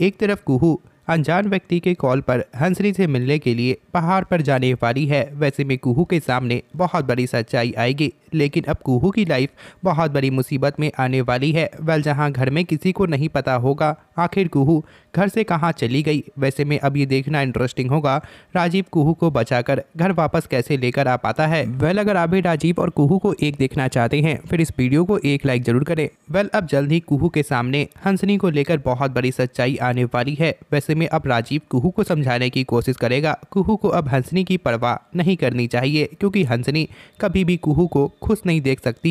एक तरफ कुहू अनजान व्यक्ति के कॉल पर हंसरी से मिलने के लिए पहाड़ पर जाने वाली है वैसे में कुहू के सामने बहुत बड़ी सच्चाई आएगी लेकिन अब कुहू की लाइफ बहुत बड़ी मुसीबत में आने वाली है वह जहाँ घर में किसी को नहीं पता होगा आखिर कुहू घर से कहाँ चली गई वैसे में अब ये देखना इंटरेस्टिंग होगा राजीव कुहू को बचा घर वापस कैसे लेकर आ पाता है वेल अगर आप भी राजीव और कुहू को एक देखना चाहते हैं फिर इस वीडियो को एक लाइक जरूर करें वेल अब जल्द ही कुहू के सामने हंसनी को लेकर बहुत बड़ी सच्चाई आने वाली है वैसे में अब राजीव कुहू को समझाने की कोशिश करेगा कुहू को अब हंसनी की परवाह नहीं करनी चाहिए क्योंकि हंसनी कभी भी कुहू को खुश नहीं देख सकती